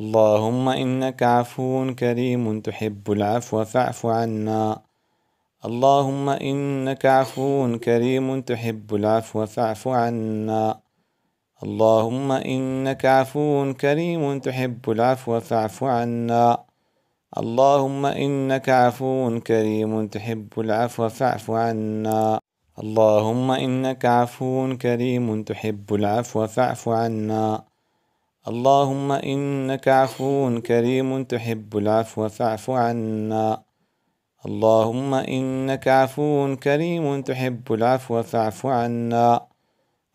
اللهم إنك عفو كريم تحب العفو فاعف عنا اللهم إنك عفو كريم تحب العفو فاعف عنا اللهم إنك عفو كريم تحب العفو فاعف عنا اللهم إنك عفو كريم تحب العفو فاعف عنا اللهم إنك عفو كريم تحب العفو فاعف عنا اللهم إنك عفو كريم تحب العفو فاعف عنا اللهم إنك عفو كريم تحب العفو فاعف عنا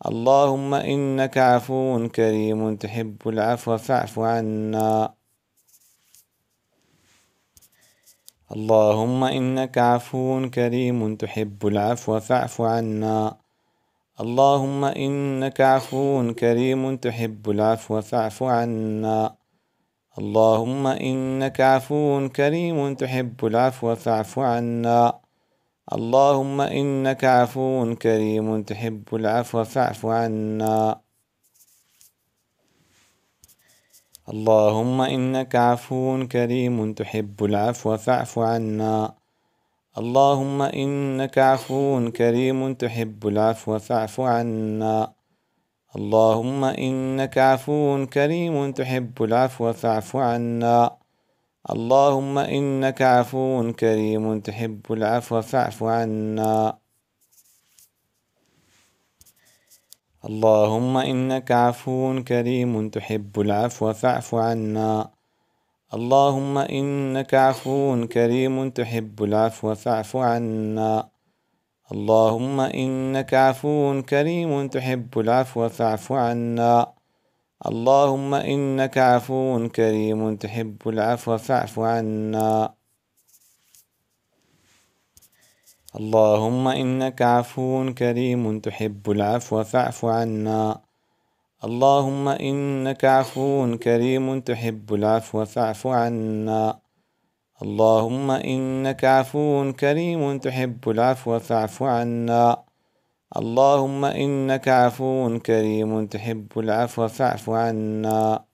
اللهم إنك عفو كريم تحب العفو فاعف عنا اللهم إنك عفو كريم تحب العفو فاعف عنا اللهم إنك عفو كريم تحب العفو فاعف عنا اللهم إنك عفو كريم تحب العفو فاعف عنا اللهم إنك عفو كريم تحب العفو فاعف عنا اللهم إنك عفو كريم تحب العفو فاعف عنا اللهم إنك عفو كريم تحب العفو فاعف عنا اللهم إنك عفو كريم تحب العفو فاعف عنا اللهم إنك عفو كريم تحب العفو فاعف عنا اللهم إنك عفو كريم تحب العفو فاعف عنا اللهم إنك عفو كريم تحب العفو فاعف عنا اللهم إنك عفو كريم تحب العفو فاعف عنا اللهم إنك عفو كريم تحب العفو فاعف عنا اللهم إنك عفو كريم تحب العفو فاعف عنا اللهم إنك عفو كريم تحب العفو فاعف عنا اللهم إنك عفو كريم تحب العفو فاعف عنا اللهم إنك عفو كريم تحب العفو فاعف عنا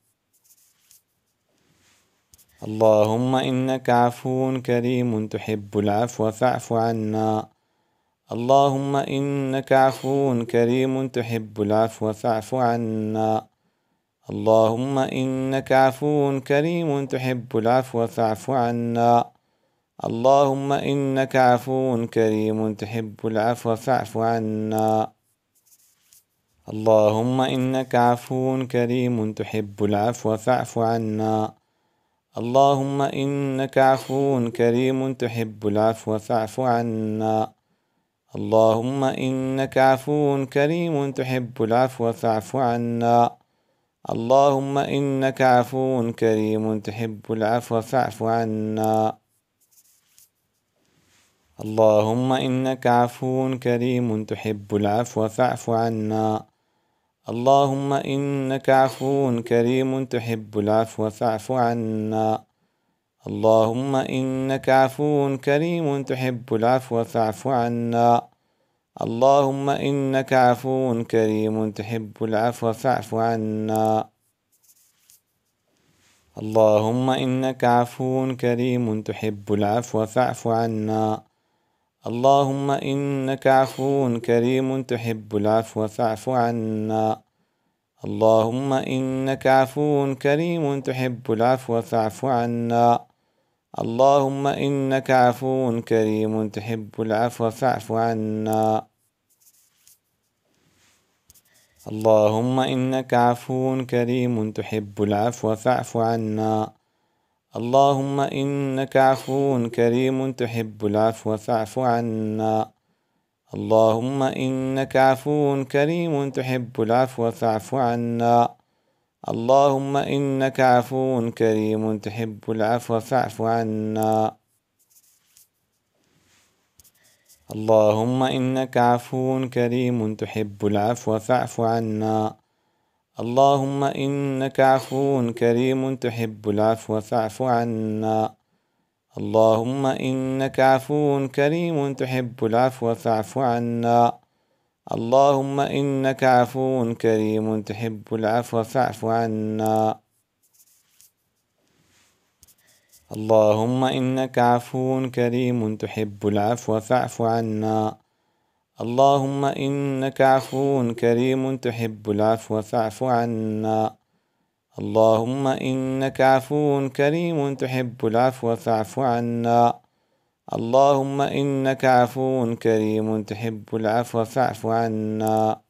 اللهم إنك عفو كريم تحب العفو فاعف عنا اللهم إنك عفو كريم تحب العفو فاعف عنا اللهم إنك عفو كريم تحب العفو فاعف عنا اللهم إنك عفو كريم تحب العفو فاعف عنا اللهم إنك عفو كريم تحب العفو فاعف عنا اللهم إنك عفو كريم تحب العفو فاعف عنا اللهم إنك عفو كريم تحب العفو فاعف عنا اللهم إنك عفو كريم تحب العفو فاعف عنا اللهم إنك عفو كريم تحب العفو فاعف عنا اللهم إنك عفو كريم تحب العفو فاعف عنا اللهم إنك عفو كريم تحب العفو فاعف عنا اللهم إنك عفو كريم تحب العفو فاعف عنا اللهم إنك عفو كريم تحب العفو فاعف عنا اللهم إنك عفو كريم تحب العفو فاعف عنا اللهم إنك عفو كريم تحب العفو فاعف عنا اللهم إنك عفو كريم تحب العفو فاعف عنا اللهم إنك عفو كريم تحب العفو فاعف عنا اللهم إنك عفو كريم تحب العفو فاعف عنا اللهم إنك عفو كريم تحب العفو فاعف عنا اللهم إنك عفو كريم تحب العفو فاعف عنا اللهم إنك عفو كريم تحب العفو فاعف عنا اللهم إنك عفو كريم تحب العفو فاعف عنا اللهم إنك عفو كريم تحب العفو فاعف عنا اللهم إنك عفو كريم تحب العفو فاعف عنا اللهم إنك عفو كريم تحب العفو فاعف عنا اللهم إنك عفو كريم تحب العفو فاعف عنا اللهم إنك عفو كريم تحب العفو فاعف عنا اللهم إنك عفو كريم تحب العفو فاعف عنا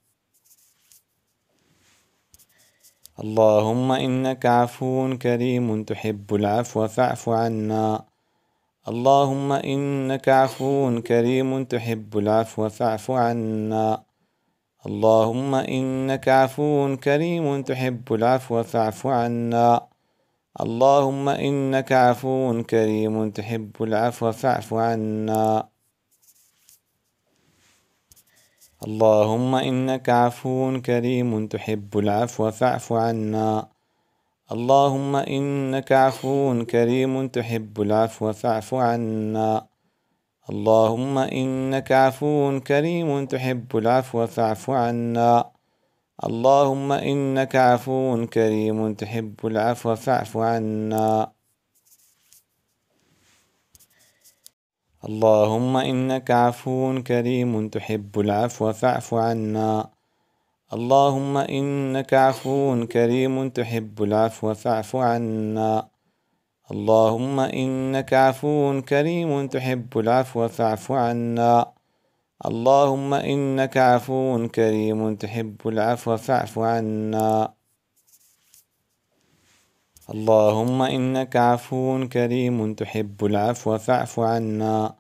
اللهم إنك عفو كريم تحب العفو فاعف عنا اللهم إنك عفو كريم تحب العفو فاعف عنا اللهم إنك عفو كريم تحب العفو فاعف عنا اللهم إنك عفو كريم تحب العفو فاعف عنا اللهم إنك عفو كريم تحب العفو فاعف عنا اللهم إنك عفو كريم تحب العفو فاعف عنا اللهم إنك عفو كريم تحب العفو فاعف عنا اللهم إنك عفو كريم تحب العفو فاعف عنا اللهم إنك عفو كريم تحب العفو فاعف عنا اللهم إنك عفو كريم تحب العفو فاعف عنا اللهم إنك عفو كريم تحب العفو فاعف عنا اللهم إنك عفو كريم تحب العفو فاعف عنا اللهم إنك عفو كريم تحب العفو فاعف عنا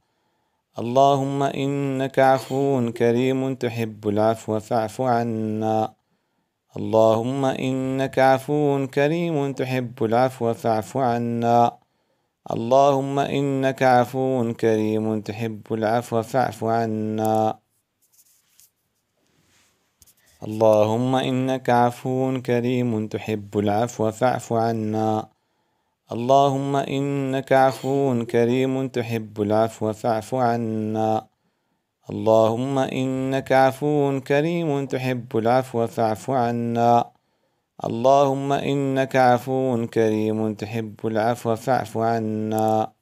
اللهم إنك عفو كريم تحب العفو فاعف عنا اللهم إنك عفو كريم تحب العفو فاعف عنا اللهم إنك عفو كريم تحب العفو فاعف عنا اللهم إنك عفو كريم تحب العفو فاعف عنا اللهم إنك عفو كريم تحب العفو فاعف عنا اللهم إنك عفو كريم تحب العفو فاعف عنا اللهم إنك عفو كريم تحب العفو فاعف عنا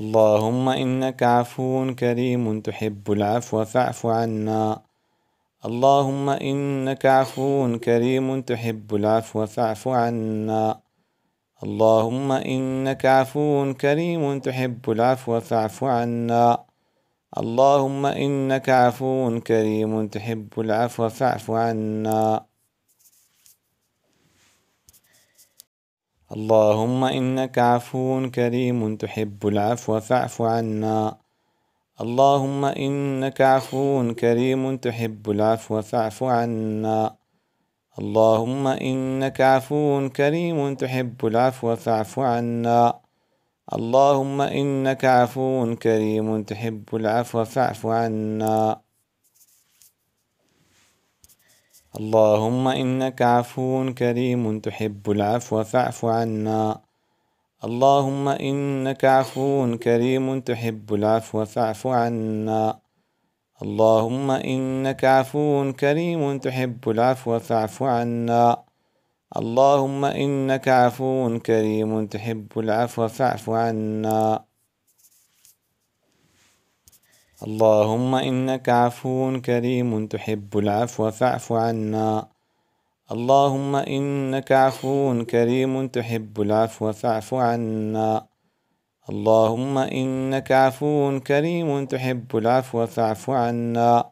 اللهم إنك عفو كريم تحب العفو فاعف عنا اللهم إنك عفو كريم تحب العفو فاعف عنا اللهم إنك عفو كريم تحب العفو فاعف عنا اللهم إنك عفو كريم تحب العفو فاعف عنا اللهم إنك عفو كريم تحب العفو فاعف عنا اللهم إنك عفو كريم تحب العفو فاعف عنا اللهم إنك عفو كريم تحب العفو فاعف عنا اللهم إنك عفو كريم تحب العفو فاعف عنا اللهم إنك عفو كريم تحب العفو فاعف عنا اللهم إنك عفو كريم تحب العفو فاعف عنا اللهم إنك عفو كريم تحب العفو فاعف عنا اللهم إنك عفو كريم تحب العفو فاعف عنا اللهم إنك عفو كريم تحب العفو فاعف عنا اللهم إنك عفو كريم تحب العفو فاعف عنا اللهم إنك عفو كريم تحب العفو فاعف عنا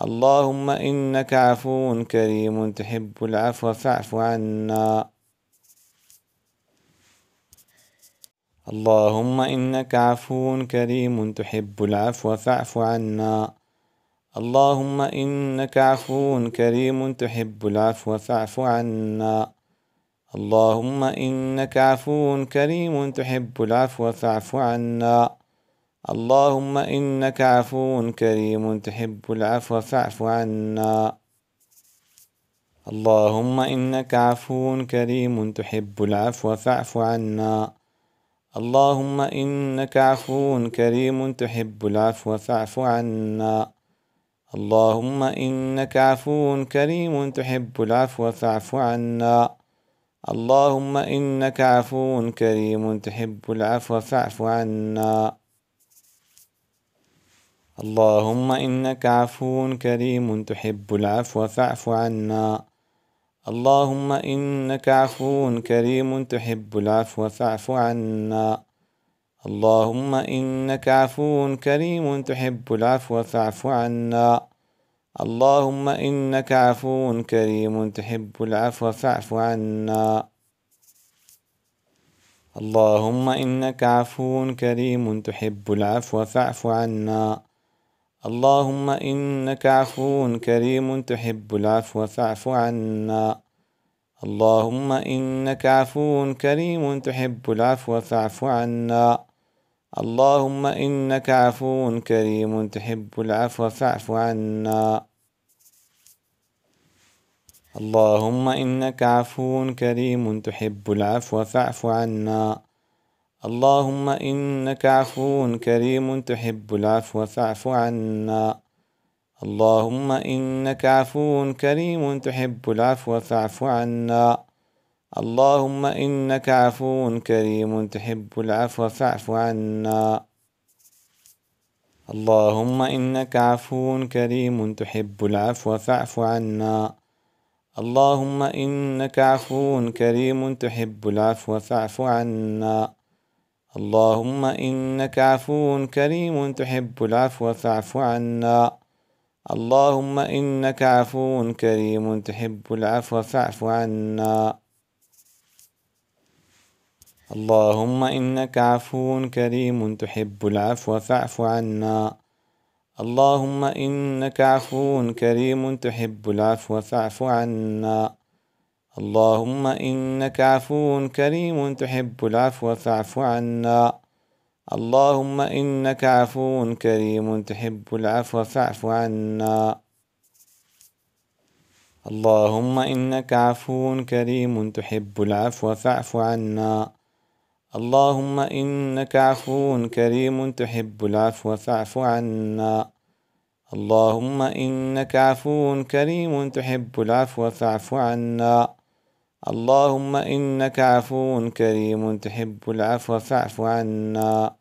اللهم إنك عفو كريم تحب العفو فاعف عنا اللهم إنك عفو كريم تحب العفو فاعف عنا اللهم إنك عفو كريم تحب العفو فاعف عنا اللهم إنك عفو كريم تحب العفو فاعف عنا اللهم إنك عفو كريم تحب العفو فاعف عنا اللهم إنك عفو كريم تحب العفو فاعف عنا اللهم إنك عفو كريم تحب العفو فاعف عنا اللهم إنك عفو كريم تحب العفو فاعف عنا اللهم إنك عفو كريم تحب العفو فاعف عنا اللهم إنك عفو كريم تحب العفو فاعف عنا اللهم إنك عفو كريم تحب العفو فاعف عنا اللهم إنك عفو كريم تحب العفو فاعف عنا اللهم إنك عفو كريم تحب العفو فاعف عنا اللهم إنك عفو كريم تحب العفو فاعف عنا اللهم إنك عفو كريم تحب العفو فاعف عنا اللهم إنك عفو كريم تحب العفو فاعف عنا اللهم إنك عفو كريم تحب العفو فاعف عنا اللهم إنك عفو كريم تحب العفو فاعف عنا اللهم إنك عفو كريم تحب العفو فاعف عنا اللهم إنك عفو كريم تحب العفو فاعف عنا اللهم إنك عفو كريم تحب العفو فاعف عنا اللهم إنك عفو كريم تحب العفو فاعف عنا اللهم إنك عفو كريم تحب العفو فاعف عنا اللهم إنك عفو كريم تحب العفو فاعف عنا اللهم إنك عفو كريم تحب العفو فاعف عنا اللهم إنك عفو كريم تحب العفو فاعف عنا اللهم إنك عفو كريم تحب العفو فاعف عنا اللهم إنك عفو كريم تحب العفو فاعف عنا اللهم إنك عفو كريم تحب العفو فاعف عنا اللهم إنك عفو كريم تحب العفو فاعف عنا اللهم إنك عفو كريم تحب العفو فاعف عنا اللهم إنك عفو كريم تحب العفو فاعف عنا اللهم إنك عفو كريم تحب العفو فاعف عنا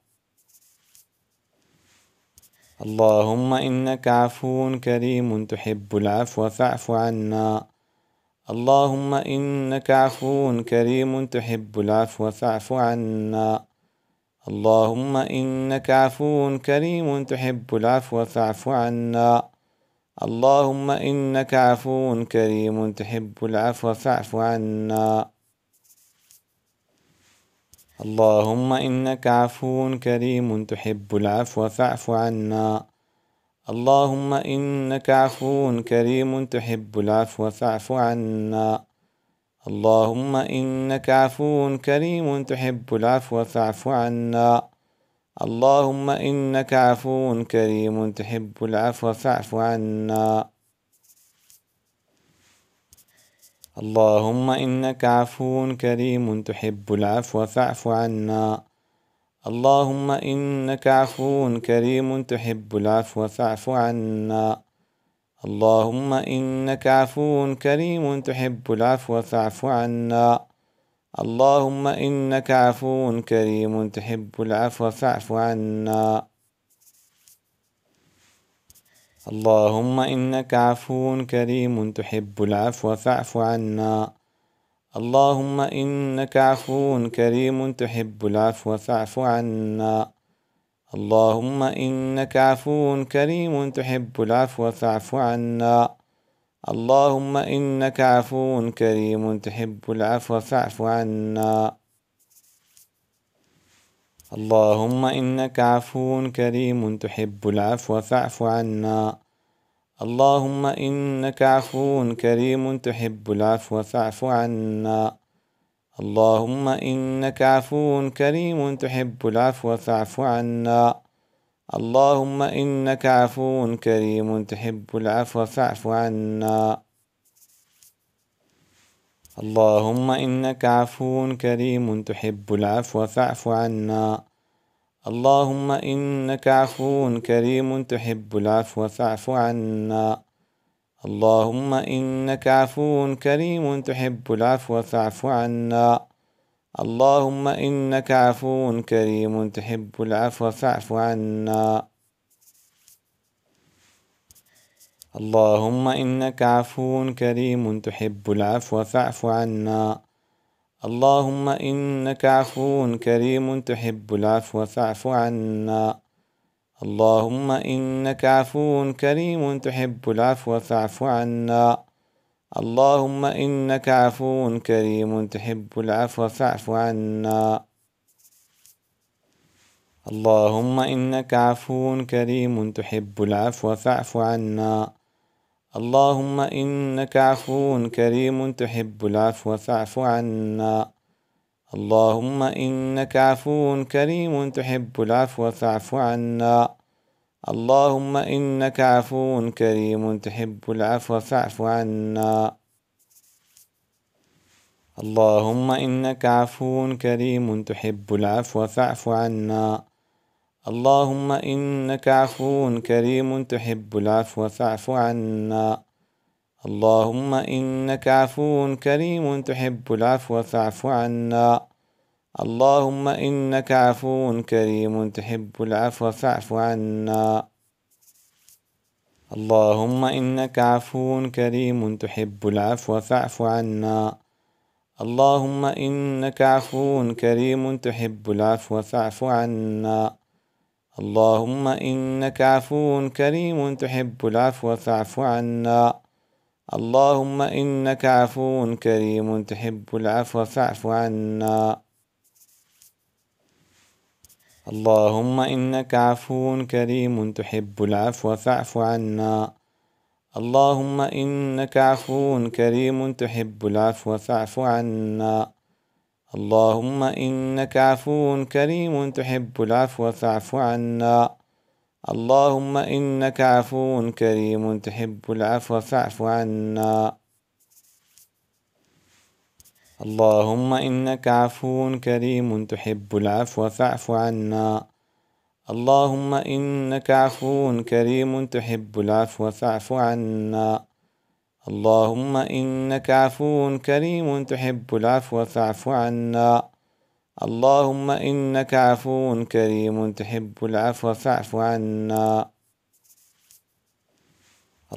اللهم إنك عفو كريم تحب العفو فاعف عنا اللهم إنك عفو كريم تحب العفو فاعف عنا اللهم إنك عفو كريم تحب العفو فاعف عنا اللهم إنك عفو كريم تحب العفو فاعف عنا اللهم إنك عفو كريم تحب العفو فاعف عنا اللهم إنك عفو كريم تحب العفو فاعف عنا اللهم إنك عفو كريم تحب العفو فاعف عنا اللهم إنك عفو كريم تحب العفو فاعف عنا اللهم إنك عفو كريم تحب العفو فاعف عنا اللهم إنك عفو كريم تحب العفو فاعف عنا اللهم إنك عفو كريم تحب العفو فاعف عنا اللهم إنك عفو كريم تحب العفو فاعف عنا اللهم إنك عفو كريم تحب العفو فاعف عنا اللهم إنك عفو كريم تحب العفو فاعف عنا اللهم إنك عفو كريم تحب العفو فاعف عنا اللهم إنك عفو كريم تحب العفو فاعف عنا اللهم إنك عفو كريم تحب العفو فاعف عنا اللهم إنك عفو كريم تحب العفو فاعف عنا اللهم إنك عفو كريم تحب العفو فاعف عنا اللهم إنك عفو كريم تحب العفو فاعف عنا اللهم إنك عفو كريم تحب العفو فاعف عنا اللهم إنك عفو كريم تحب العفو فاعف عنا اللهم إنك عفو كريم تحب العفو فاعف عنا اللهم إنك عفو كريم تحب العفو فاعف عنا اللهم إنك عفو كريم تحب العفو فاعف عنا اللهم إنك عفو كريم تحب العفو فاعف عنا اللهم إنك عفو كريم تحب العفو فاعف عنا اللهم إنك عفو كريم تحب العفو فاعف عنا اللهم إنك عفو كريم تحب العفو فاعف عنا اللهم إنك عفو كريم تحب العفو فاعف عنا اللهم إنك عفو كريم تحب العفو فاعف عنا اللهم إنك عفو كريم تحب العفو فاعف عنا اللهم إنك عفو كريم تحب العفو فاعف عنا اللهم إنك عفو كريم تحب العفو فاعف عنا اللهم إنك عفو كريم تحب العفو فاعف عنا اللهم إنك عفو كريم تحب العفو فاعف عنا اللهم إنك عفو كريم تحب العفو فاعف عنا اللهم إنك عفو كريم تحب العفو فاعف عنا اللهم إنك عفو كريم تحب العفو فاعف عنا اللهم إنك عفو كريم تحب العفو فاعف عنا اللهم إنك عفو كريم تحب العفو فاعف عنا اللهم إنك عفو كريم تحب العفو فاعف عنا اللهم إنك عفو كريم تحب العفو فاعف عنا اللهم إنك عفو كريم تحب العفو فاعف عنا اللهم إنك عفو كريم تحب العفو فاعف عنا اللهم إنك عفو كريم تحب العفو فاعف عنا اللهم إنك عفو كريم تحب العفو فاعف عنا اللهم إنك عفو كريم تحب العفو فاعف عنا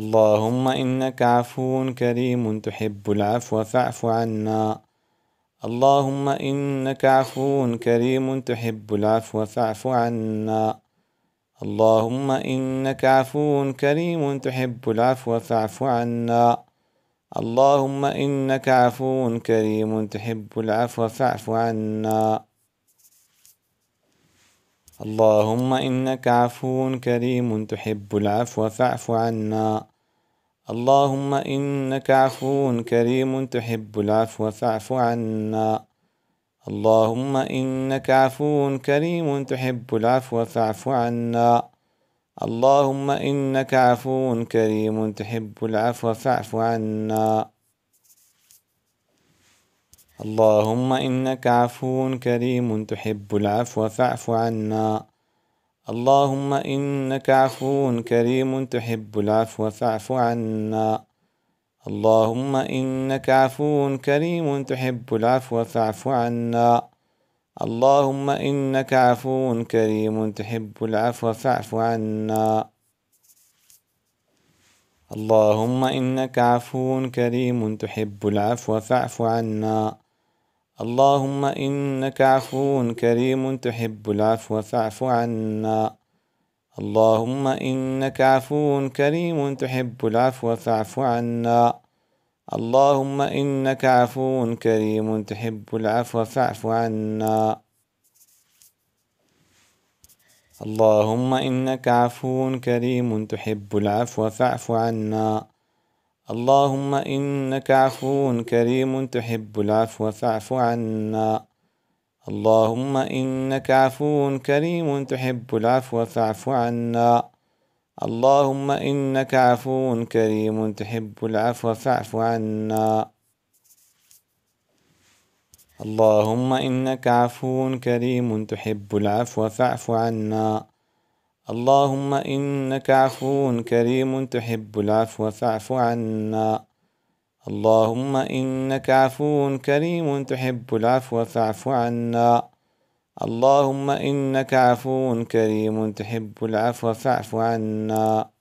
اللهم إنك عفو كريم تحب العفو فاعف عنا اللهم إنك عفو كريم تحب العفو فاعف عنا اللهم إنك عفو كريم تحب العفو فاعف عنا اللهم إنك عفو كريم تحب العفو فاعف عنا اللهم إنك عفو كريم تحب العفو فاعف عنا اللهم إنك عفو كريم تحب العفو فاعف عنا اللهم إنك عفو كريم تحب العفو فاعف عنا اللهم إنك عفو كريم تحب العفو فاعف عنا اللهم إنك عفو كريم تحب العفو فاعف عنا اللهم إنك عفو كريم تحب العفو فاعف عنا اللهم إنك عفو كريم تحب العفو فاعف عنا اللهم إنك عفو كريم تحب العفو فاعف عنا اللهم إنك عفو كريم تحب العفو فاعف عنا اللهم إنك عفو كريم تحب العفو فاعف عنا اللهم إنك عفو كريم تحب العفو فاعف عنا اللهم إنك عفو كريم تحب العفو فاعف عنا اللهم إنك عفو كريم تحب العفو فاعف عنا اللهم إنك عفو كريم تحب العفو فاعف عنا اللهم إنك عفو كريم تحب العفو فاعف عنا اللهم إنك عفو كريم تحب العفو فاعف عنا اللهم إنك عفو كريم تحب العفو فاعف عنا اللهم إنك عفو كريم تحب العفو فاعف عنا اللهم إنك عفو كريم تحب العفو فاعف عنا اللهم إنك عفو كريم تحب العفو فاعف عنا